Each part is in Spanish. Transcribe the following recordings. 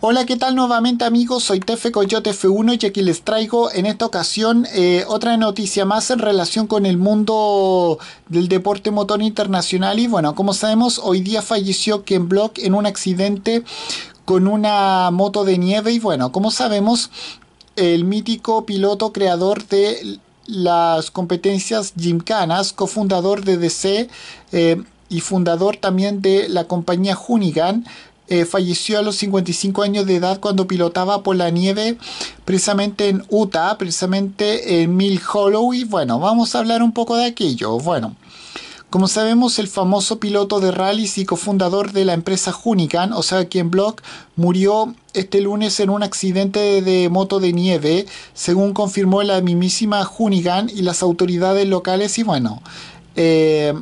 Hola, ¿qué tal nuevamente amigos? Soy Tefe Coyote F1 y aquí les traigo en esta ocasión eh, otra noticia más en relación con el mundo del deporte motor internacional. Y bueno, como sabemos, hoy día falleció Ken Block en un accidente con una moto de nieve. Y bueno, como sabemos, el mítico piloto creador de las competencias Canas, cofundador de DC eh, y fundador también de la compañía Hunigan, eh, falleció a los 55 años de edad cuando pilotaba por la nieve, precisamente en Utah, precisamente en Mill Hollow. bueno, vamos a hablar un poco de aquello. Bueno. Como sabemos, el famoso piloto de rallies y cofundador de la empresa Hunican, o sea, quien Block, murió este lunes en un accidente de moto de nieve, según confirmó la mismísima Hunigan y las autoridades locales. Y bueno, eh,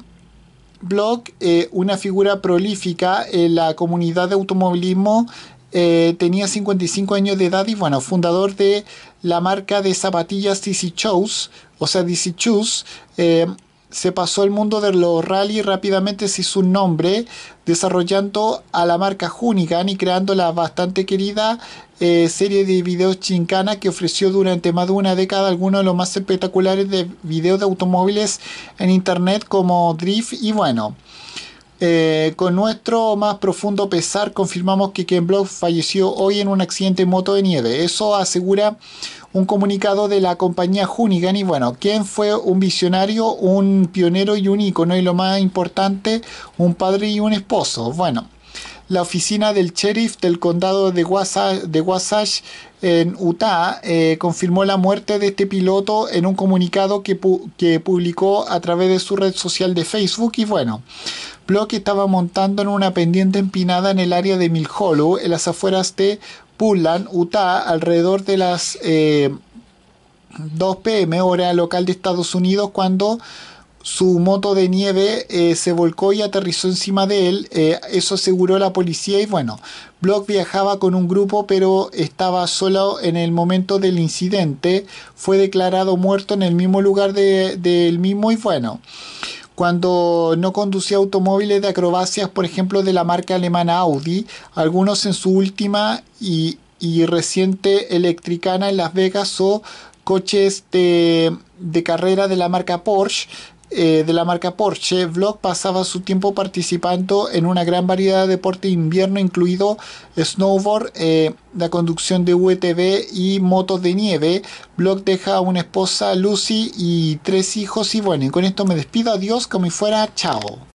Block, eh, una figura prolífica en la comunidad de automovilismo, eh, tenía 55 años de edad y bueno, fundador de la marca de zapatillas DC Shows, o sea, DC Shoes. Eh, se pasó el mundo de los rally rápidamente sin su nombre desarrollando a la marca Hunigan y creando la bastante querida eh, serie de videos chincana que ofreció durante más de una década algunos de los más espectaculares de videos de automóviles en internet como Drift y bueno. Eh, con nuestro más profundo pesar confirmamos que Ken Block falleció hoy en un accidente en moto de nieve. Eso asegura un comunicado de la compañía Hunigan y bueno, ¿quién fue un visionario, un pionero y un ícono y lo más importante, un padre y un esposo. Bueno, la oficina del sheriff del condado de Wasatch, en Utah eh, confirmó la muerte de este piloto en un comunicado que, que publicó a través de su red social de Facebook y bueno, Block estaba montando en una pendiente empinada en el área de Mill Hollow, en las afueras de Pullan, Utah, alrededor de las 2 eh, pm hora local de Estados Unidos cuando su moto de nieve eh, se volcó y aterrizó encima de él, eh, eso aseguró la policía y bueno, Block viajaba con un grupo pero estaba solo en el momento del incidente, fue declarado muerto en el mismo lugar del mismo y bueno cuando no conducía automóviles de acrobacias, por ejemplo, de la marca alemana Audi, algunos en su última y, reciente electricana en Las Vegas o coches de, de, carrera de la marca Porsche, eh, de la marca Porsche, Vlog pasaba su tiempo participando en una gran variedad de deportes de invierno, incluido snowboard, eh, la conducción de UTV y motos de nieve. Vlog deja a una esposa, Lucy, y tres hijos. Y bueno, y con esto me despido. Adiós, como si fuera. Chao.